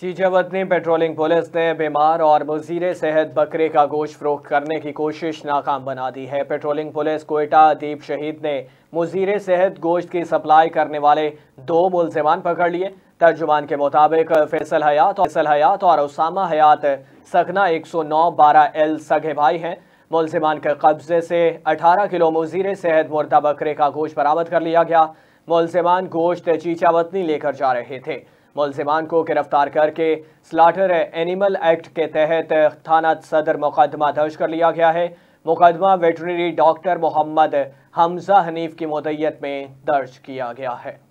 चीचावतनी patrolling police ने बीमार और मजीर सेहत बकरे का गोश्त फरोख करने की कोशिश नाकाम बना दी है पेट्रोलिंग पुलिस कोयटा दीप शहीद ने मजीर सेहत गोश्त की सप्लाई करने वाले दो मुलजमान पकड़ लिए तर्जुमान के मुताबिक फैसल हयात फैसल हयात और उसामा हयात सखना एक सौ नौ बारह एल सगे भाई हैं मुलजमान के कब्जे से अठारह किलो मजीर सेहत मुर्दा बकरे का गोश्त बरामद कर लिया गया मुलजमान गोश्त चीचावतनी लेकर जा रहे थे मुलजिमान को गिरफ्तार करके स्लाटर एनिमल एक्ट के तहत थाना सदर मुकदमा दर्ज कर लिया गया है मुकदमा वेटनरी डॉक्टर मोहम्मद हमजा हनीफ की मुदैयत में दर्ज किया गया है